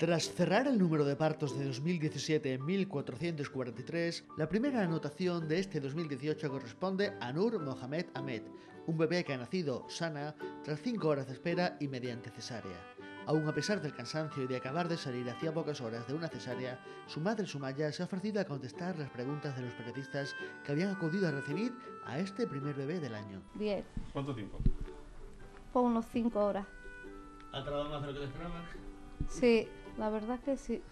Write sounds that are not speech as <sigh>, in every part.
Tras cerrar el número de partos de 2017 en 1443, la primera anotación de este 2018 corresponde a Nur Mohamed Ahmed, un bebé que ha nacido sana tras 5 horas de espera y mediante cesárea. Aún a pesar del cansancio y de acabar de salir hacía pocas horas de una cesárea, su madre Sumaya se ha ofrecido a contestar las preguntas de los periodistas que habían acudido a recibir a este primer bebé del año. Bien. ¿Cuánto tiempo? Por unos 5 horas. ¿Ha tardado más de lo que te esperabas? Sí. La verdad es que sí.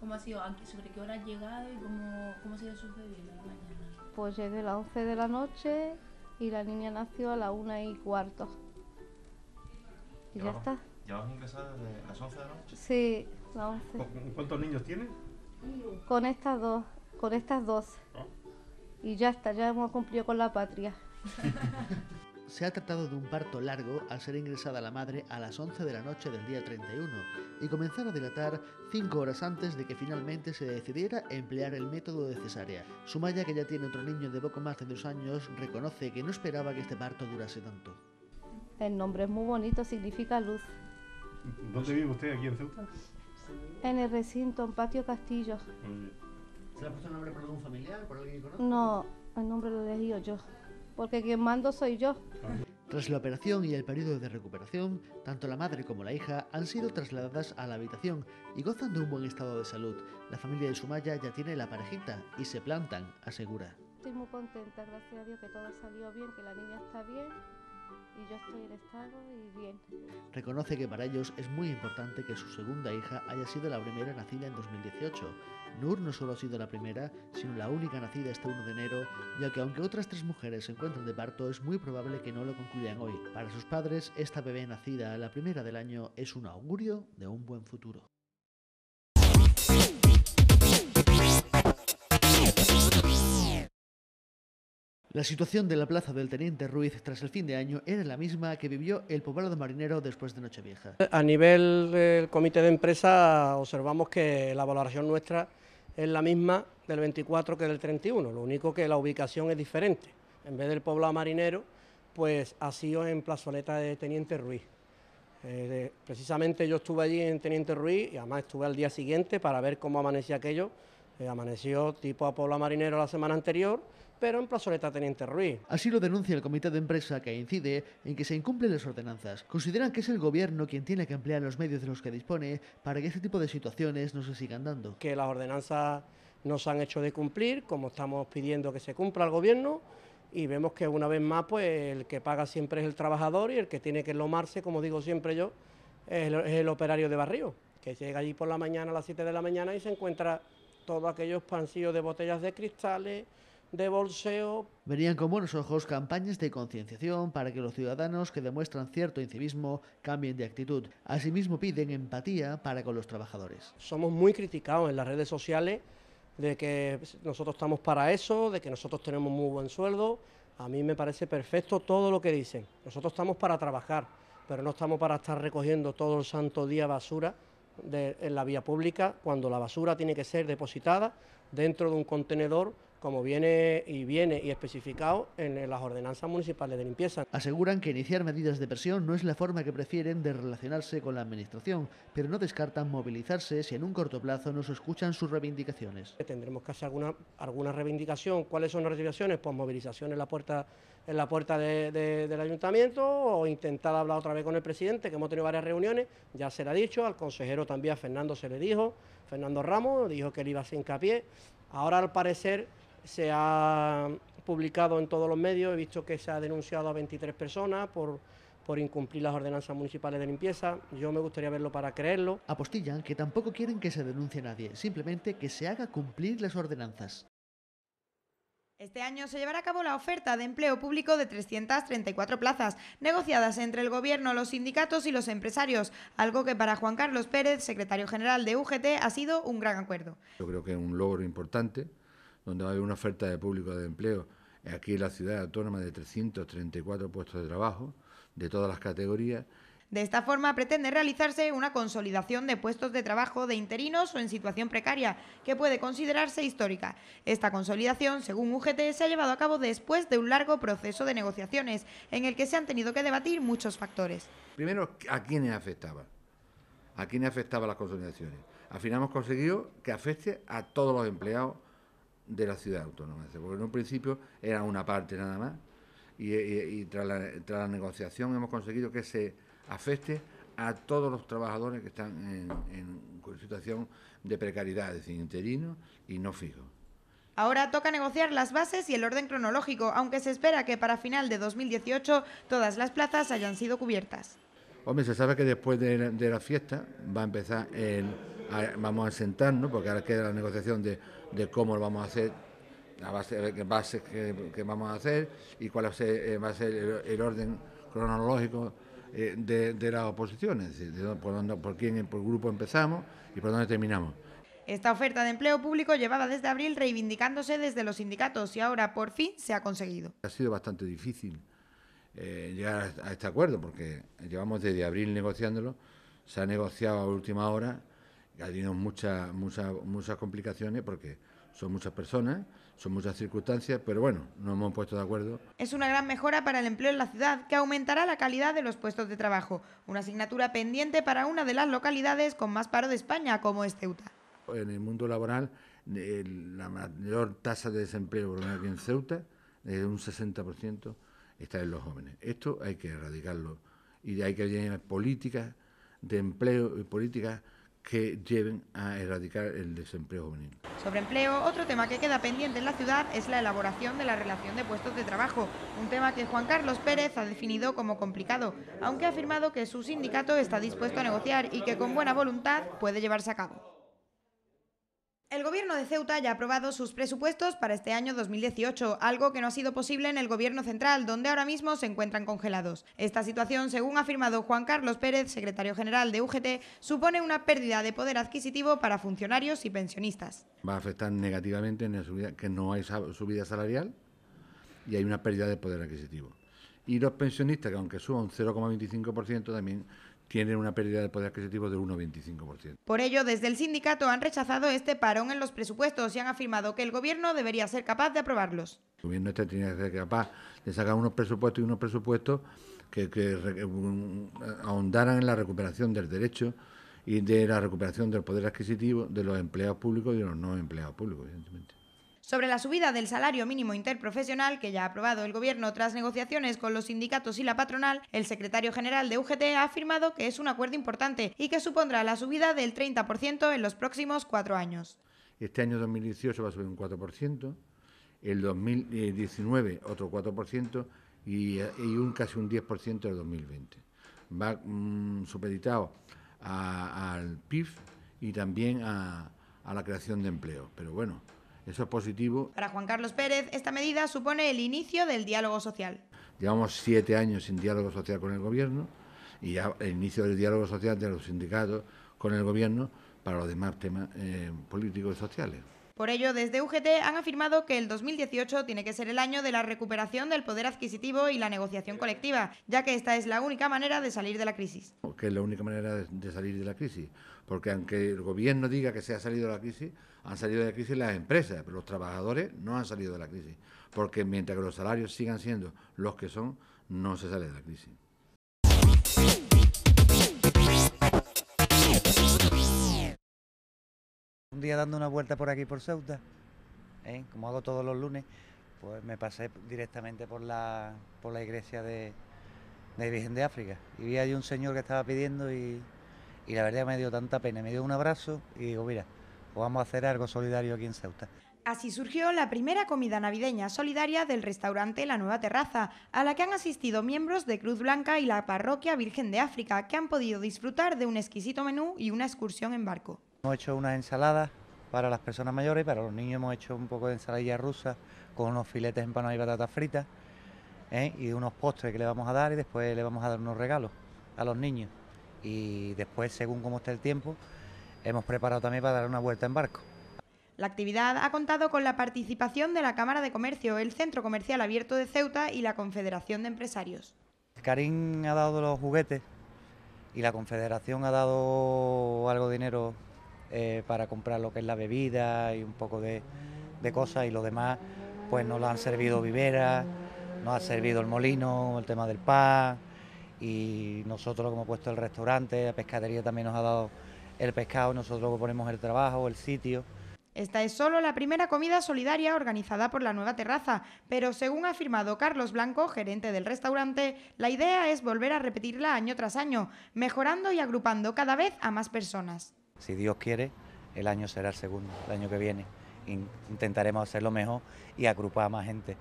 ¿Cómo ha sido? ¿Sobre qué hora ha llegado y cómo, cómo ha sido su bebida la mañana? Pues llegué a las 11 de la noche y la niña nació a las 1 y cuarto. Y ya, ya está. ya ingresar ingresada desde las 11 de la noche? Sí, las 11. ¿Cuántos niños tienes? Con estas dos, con estas dos. Ah. Y ya está, ya hemos cumplido con la patria. <laughs> se ha tratado de un parto largo al ser ingresada la madre a las 11 de la noche del día 31 y comenzar a dilatar 5 horas antes de que finalmente se decidiera emplear el método de cesárea. Sumaya, que ya tiene otro niño de poco más de dos años, reconoce que no esperaba que este parto durase tanto. El nombre es muy bonito, significa luz. ¿Dónde vive usted aquí en Ceuta? En el recinto, en Patio Castillo. ¿Se le ha puesto el nombre por algún familiar, por alguien que conoce? No, el nombre lo elegido yo porque quien mando soy yo. Tras la operación y el periodo de recuperación, tanto la madre como la hija han sido trasladadas a la habitación y gozan de un buen estado de salud. La familia de Sumaya ya tiene la parejita y se plantan, asegura. Estoy muy contenta, gracias a Dios, que todo salió bien, que la niña está bien y yo estoy en estado y bien. Reconoce que para ellos es muy importante que su segunda hija haya sido la primera nacida en 2018. Nur no solo ha sido la primera, sino la única nacida este 1 de enero, ya que aunque otras tres mujeres se encuentran de parto, es muy probable que no lo concluyan hoy. Para sus padres, esta bebé nacida, la primera del año, es un augurio de un buen futuro. La situación de la plaza del Teniente Ruiz tras el fin de año era la misma que vivió el poblado marinero después de Nochevieja. A nivel del comité de empresa observamos que la valoración nuestra es la misma del 24 que del 31, lo único que la ubicación es diferente. En vez del poblado marinero, pues ha sido en plazoleta de Teniente Ruiz. Eh, precisamente yo estuve allí en Teniente Ruiz y además estuve al día siguiente para ver cómo amanecía aquello. Eh, amaneció tipo a poblado marinero la semana anterior pero en plazoleta Teniente Ruiz. Así lo denuncia el comité de empresa que incide en que se incumplen las ordenanzas. Consideran que es el gobierno quien tiene que emplear los medios de los que dispone para que este tipo de situaciones no se sigan dando. Que las ordenanzas no se han hecho de cumplir, como estamos pidiendo que se cumpla el gobierno, y vemos que una vez más pues el que paga siempre es el trabajador y el que tiene que lomarse, como digo siempre yo, es el, operario de barrio, que llega allí por la mañana a las 7 de la mañana y se encuentra todos aquellos pancillos de botellas de cristales, de bolseo. Venían con buenos ojos campañas de concienciación para que los ciudadanos que demuestran cierto incivismo cambien de actitud. Asimismo piden empatía para con los trabajadores. Somos muy criticados en las redes sociales de que nosotros estamos para eso, de que nosotros tenemos muy buen sueldo. A mí me parece perfecto todo lo que dicen. Nosotros estamos para trabajar, pero no estamos para estar recogiendo todo el santo día basura en la vía pública cuando la basura tiene que ser depositada dentro de un contenedor como viene y viene y especificado en las ordenanzas municipales de limpieza. Aseguran que iniciar medidas de presión no es la forma que prefieren de relacionarse con la administración, pero no descartan movilizarse si en un corto plazo no se escuchan sus reivindicaciones. Tendremos que hacer alguna, alguna reivindicación. ¿Cuáles son las reivindicaciones? Pues movilización en la puerta, en la puerta del ayuntamiento o intentar hablar otra vez con el presidente, que hemos tenido varias reuniones, ya se le ha dicho, al consejero también, a Fernando se le dijo, Fernando Ramos dijo que él iba a hacer hincapié. Ahora al parecer se ha publicado en todos los medios, he visto que se ha denunciado a 23 personas por, incumplir las ordenanzas municipales de limpieza. Yo me gustaría verlo para creerlo. Apostillan que tampoco quieren que se denuncie nadie, simplemente que se haga cumplir las ordenanzas. Este año se llevará a cabo la oferta de empleo público de 334 plazas, negociadas entre el Gobierno, los sindicatos y los empresarios, algo que para Juan Carlos Pérez, secretario general de UGT, ha sido un gran acuerdo. Yo creo que es un logro importante donde va a haber una oferta de público de empleo aquí en la ciudad autónoma de 334 puestos de trabajo de todas las categorías. De esta forma pretende realizarse una consolidación de puestos de trabajo de interinos o en situación precaria, que puede considerarse histórica. Esta consolidación, según UGT, se ha llevado a cabo después de un largo proceso de negociaciones, en el que se han tenido que debatir muchos factores. Primero, ¿a quiénes afectaba? ¿A quiénes afectaba las consolidaciones? Al final hemos conseguido que afecte a todos los empleados de la ciudad autónoma. Porque en un principio era una parte nada más y, eh, tras, la, negociación hemos conseguido que se afecte a todos los trabajadores que están en, situación de precariedad, es decir, interino y no fijo. Ahora toca negociar las bases y el orden cronológico, aunque se espera que para final de 2018 todas las plazas hayan sido cubiertas. Hombre, se sabe que después de la, fiesta va a empezar el, vamos a sentarnos, porque ahora queda la negociación de de cómo lo vamos a hacer, la base, que, vamos a hacer y cuál va a ser, eh, el, orden cronológico eh, de, las oposiciones, por, quién, por grupo empezamos y por dónde terminamos. Esta oferta de empleo público llevaba desde abril reivindicándose desde los sindicatos y ahora por fin se ha conseguido. Ha sido bastante difícil eh, llegar a este acuerdo porque llevamos desde abril negociándolo, se ha negociado a última hora ha tenido muchas complicaciones porque son muchas personas, son muchas circunstancias, pero bueno, nos hemos puesto de acuerdo. Es una gran mejora para el empleo en la ciudad, que aumentará la calidad de los puestos de trabajo, una asignatura pendiente para una de las localidades con más paro de España, como es Ceuta. En el mundo laboral, la mayor tasa de desempleo aquí en Ceuta, es un 60%, está en los jóvenes. Esto hay que erradicarlo y hay que tener políticas de empleo y políticas que lleven a erradicar el desempleo juvenil. Sobre empleo, otro tema que queda pendiente en la ciudad es la elaboración de la relación de puestos de trabajo, un tema que Juan Carlos Pérez ha definido como complicado, aunque ha afirmado que su sindicato está dispuesto a negociar y que con buena voluntad puede llevarse a cabo. El gobierno de Ceuta ya ha aprobado sus presupuestos para este año 2018, algo que no ha sido posible en el gobierno central, donde ahora mismo se encuentran congelados. Esta situación, según ha afirmado Juan Carlos Pérez, secretario general de UGT, supone una pérdida de poder adquisitivo para funcionarios y pensionistas. Va a afectar negativamente en la subida, que no hay subida salarial y hay una pérdida de poder adquisitivo. Y los pensionistas, que aunque suban un 0,25%, también tienen una pérdida de poder adquisitivo del 1,25%. Por ello, desde el sindicato han rechazado este parón en los presupuestos y han afirmado que el Gobierno debería ser capaz de aprobarlos. El Gobierno este tiene que ser capaz de sacar unos presupuestos y unos presupuestos que, ahondaran en la recuperación del derecho y de la recuperación del poder adquisitivo de los empleados públicos y de los no empleados públicos, evidentemente sobre la subida del salario mínimo interprofesional que ya ha aprobado el Gobierno tras negociaciones con los sindicatos y la patronal, el secretario general de UGT ha afirmado que es un acuerdo importante y que supondrá la subida del 30% en los próximos cuatro años. Este año 2018 va a subir un 4%, el 2019 otro 4% y, y un casi un 10% el 2020. Va mm, supeditado al PIB y también a, a la creación de empleo. Pero bueno, eso es positivo. Para Juan Carlos Pérez, esta medida supone el inicio del diálogo social. Llevamos siete años sin diálogo social con el Gobierno y ya el inicio del diálogo social de los sindicatos con el Gobierno para los demás temas eh, políticos y sociales. Por ello, desde UGT han afirmado que el 2018 tiene que ser el año de la recuperación del poder adquisitivo y la negociación colectiva, ya que esta es la única manera de salir de la crisis. Que es la única manera de salir de la crisis, porque aunque el gobierno diga que se ha salido de la crisis, han salido de la crisis las empresas, pero los trabajadores no han salido de la crisis, porque mientras que los salarios sigan siendo los que son, no se sale de la crisis. un día dando una vuelta por aquí, por Ceuta, ¿eh? como hago todos los lunes, pues me pasé directamente por la, iglesia de, Virgen de África. Y vi allí un señor que estaba pidiendo y, y la verdad me dio tanta pena. Me dio un abrazo y digo, mira, pues vamos a hacer algo solidario aquí en Ceuta. Así surgió la primera comida navideña solidaria del restaurante La Nueva Terraza, a la que han asistido miembros de Cruz Blanca y la parroquia Virgen de África, que han podido disfrutar de un exquisito menú y una excursión en barco. Hemos hecho unas ensaladas para las personas mayores y para los niños hemos hecho un poco de ensaladilla rusa con unos filetes empanados y patatas fritas ¿eh? y unos postres que le vamos a dar y después le vamos a dar unos regalos a los niños. Y después, según cómo esté el tiempo, hemos preparado también para dar una vuelta en barco. La actividad ha contado con la participación de la Cámara de Comercio, el Centro Comercial Abierto de Ceuta y la Confederación de Empresarios. Karim ha dado los juguetes y la Confederación ha dado algo de dinero eh, para comprar lo que es la bebida y un poco de, cosas y lo demás, pues nos lo han servido viveras, nos ha servido el molino, el tema del pan y nosotros lo que hemos puesto el restaurante, la pescadería también nos ha dado el pescado, nosotros lo que ponemos el trabajo, el sitio. Esta es solo la primera comida solidaria organizada por la nueva terraza, pero según ha afirmado Carlos Blanco, gerente del restaurante, la idea es volver a repetirla año tras año, mejorando y agrupando cada vez a más personas si Dios quiere, el año será el segundo, el año que viene. Intentaremos hacerlo mejor y agrupar a más gente.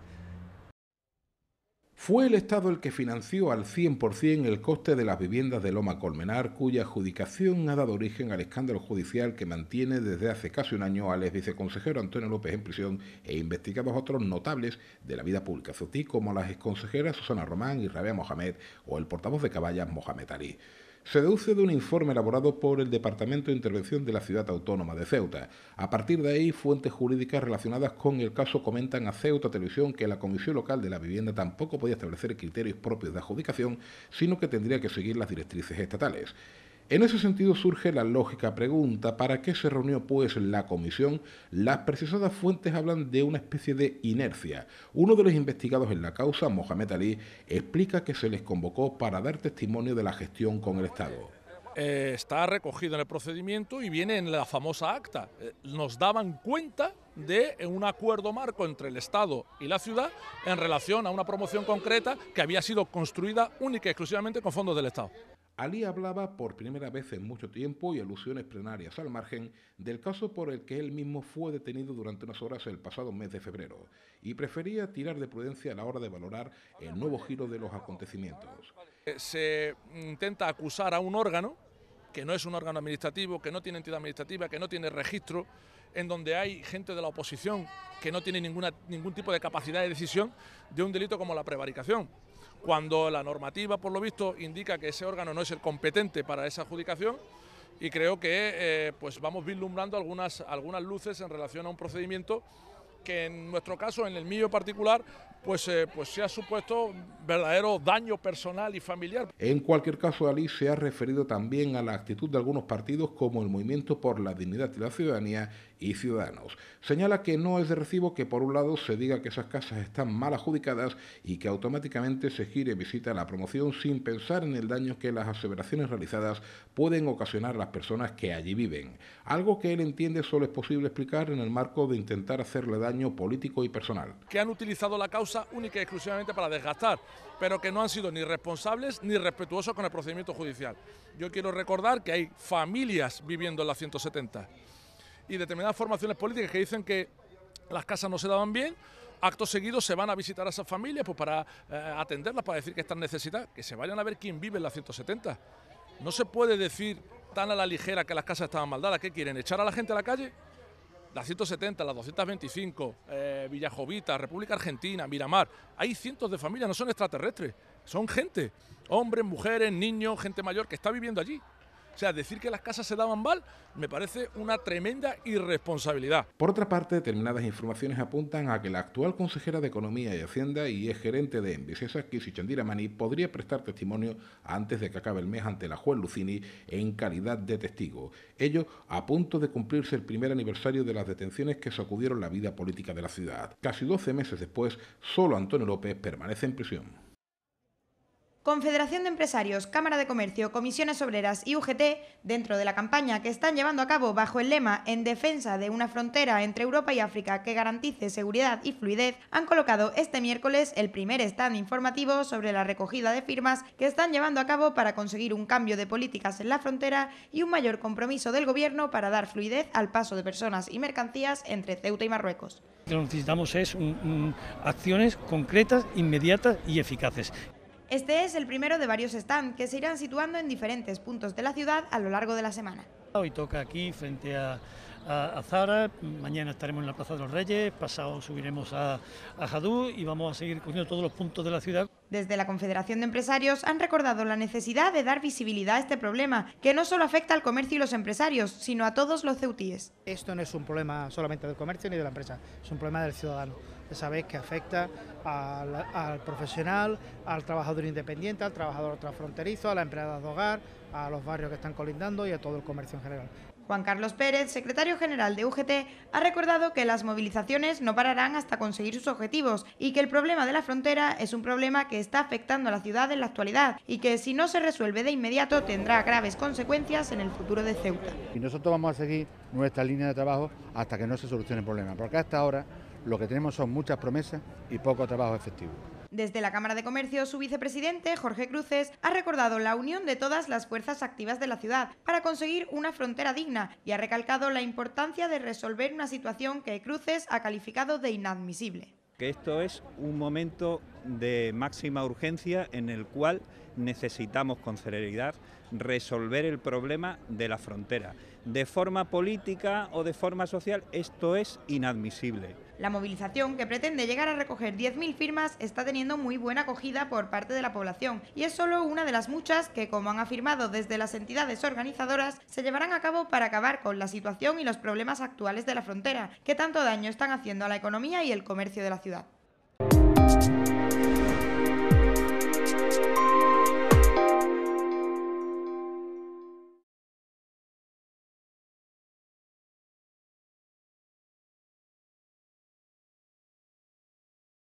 Fue el Estado el que financió al 100% el coste de las viviendas de Loma Colmenar, cuya adjudicación ha dado origen al escándalo judicial que mantiene desde hace casi un año al ex viceconsejero Antonio López en prisión e investigados otros notables de la vida pública zotí, como las exconsejeras Susana Román y Rabia Mohamed o el portavoz de Caballas Mohamed Ali se deduce de un informe elaborado por el Departamento de Intervención de la Ciudad Autónoma de Ceuta. A partir de ahí, fuentes jurídicas relacionadas con el caso comentan a Ceuta Televisión que la Comisión Local de la Vivienda tampoco podía establecer criterios propios de adjudicación, sino que tendría que seguir las directrices estatales. En ese sentido surge la lógica pregunta, ¿para qué se reunió pues la comisión? Las precisadas fuentes hablan de una especie de inercia. Uno de los investigados en la causa, Mohamed Ali, explica que se les convocó para dar testimonio de la gestión con el Estado. Eh, está recogido en el procedimiento y viene en la famosa acta. Eh, nos daban cuenta de un acuerdo marco entre el Estado y la ciudad en relación a una promoción concreta que había sido construida única y exclusivamente con fondos del Estado. Ali hablaba por primera vez en mucho tiempo y alusiones plenarias al margen del caso por el que él mismo fue detenido durante unas horas el pasado mes de febrero, y prefería tirar de prudencia a la hora de valorar el nuevo giro de los acontecimientos. Eh, se intenta acusar a un órgano que no es un órgano administrativo, que no tiene entidad administrativa, que no tiene registro, en donde hay gente de la oposición que no tiene ninguna, ningún tipo de capacidad de decisión de un delito como la prevaricación cuando la normativa, por lo visto, indica que ese órgano no es el competente para esa adjudicación y creo que eh, pues vamos vislumbrando algunas, algunas luces en relación a un procedimiento que en nuestro caso, en el mío particular, pues, eh, pues se ha supuesto verdadero daño personal y familiar. En cualquier caso, Ali se ha referido también a la actitud de algunos partidos como el Movimiento por la Dignidad y la Ciudadanía y ciudadanos. Señala que no es de recibo que por un lado se diga que esas casas están mal adjudicadas y que automáticamente se gire visita a la promoción sin pensar en el daño que las aseveraciones realizadas pueden ocasionar a las personas que allí viven. Algo que él entiende solo es posible explicar en el marco de intentar hacerle daño político y personal. Que han utilizado la causa única y exclusivamente para desgastar, pero que no han sido ni responsables ni respetuosos con el procedimiento judicial. Yo quiero recordar que hay familias viviendo en la 170 y determinadas formaciones políticas que dicen que las casas no se daban bien, actos seguidos se van a visitar a esas familias pues para eh, atenderlas, para decir que están necesitadas, que se vayan a ver quién vive en las 170. No se puede decir tan a la ligera que las casas estaban mal dadas. ¿Qué quieren? ¿Echar a la gente a la calle? Las 170, las 225, eh, Villajovita, República Argentina, Miramar. Hay cientos de familias, no son extraterrestres, son gente. Hombres, mujeres, niños, gente mayor que está viviendo allí sea, decir que las casas se daban mal me parece una tremenda irresponsabilidad. Por otra parte, determinadas informaciones apuntan a que la actual consejera de Economía y Hacienda y exgerente de Envisesa, Kisi Chandiramani, podría prestar testimonio antes de que acabe el mes ante la juez Lucini en calidad de testigo. Ello a punto de cumplirse el primer aniversario de las detenciones que sacudieron la vida política de la ciudad. Casi 12 meses después, solo Antonio López permanece en prisión. Confederación de Empresarios, Cámara de Comercio, Comisiones Obreras y UGT, dentro de la campaña que están llevando a cabo bajo el lema En defensa de una frontera entre Europa y África que garantice seguridad y fluidez, han colocado este miércoles el primer stand informativo sobre la recogida de firmas que están llevando a cabo para conseguir un cambio de políticas en la frontera y un mayor compromiso del Gobierno para dar fluidez al paso de personas y mercancías entre Ceuta y Marruecos. Lo que necesitamos es acciones concretas, inmediatas y eficaces. Este es el primero de varios stands que se irán situando en diferentes puntos de la ciudad a lo largo de la semana. Hoy toca aquí frente a, Zara, mañana estaremos en la Plaza de los Reyes, pasado subiremos a, a Jadú y vamos a seguir cogiendo todos los puntos de la ciudad. Desde la Confederación de Empresarios han recordado la necesidad de dar visibilidad a este problema, que no solo afecta al comercio y los empresarios, sino a todos los ceutíes. Esto no es un problema solamente del comercio ni de la empresa, es un problema del ciudadano ...que sabéis que afecta al, profesional, al trabajador independiente, al trabajador transfronterizo, a las empleadas de hogar, a los barrios que están colindando y a todo el comercio en general. Juan Carlos Pérez, secretario general de UGT, ha recordado que las movilizaciones no pararán hasta conseguir sus objetivos y que el problema de la frontera es un problema que está afectando a la ciudad en la actualidad y que si no se resuelve de inmediato tendrá graves consecuencias en el futuro de Ceuta. Y nosotros vamos a seguir nuestra línea de trabajo hasta que no se solucione el problema, porque hasta ahora lo que tenemos son muchas promesas y poco trabajo efectivo. Desde la Cámara de Comercio, su vicepresidente, Jorge Cruces, ha recordado la unión de todas las fuerzas activas de la ciudad para conseguir una frontera digna y ha recalcado la importancia de resolver una situación que Cruces ha calificado de inadmisible. Que esto es un momento de máxima urgencia en el cual necesitamos con celeridad resolver el problema de la frontera. De forma política o de forma social, esto es inadmisible. La movilización, que pretende llegar a recoger 10.000 firmas, está teniendo muy buena acogida por parte de la población y es solo una de las muchas que, como han afirmado desde las entidades organizadoras, se llevarán a cabo para acabar con la situación y los problemas actuales de la frontera, que tanto daño están haciendo a la economía y el comercio de la ciudad.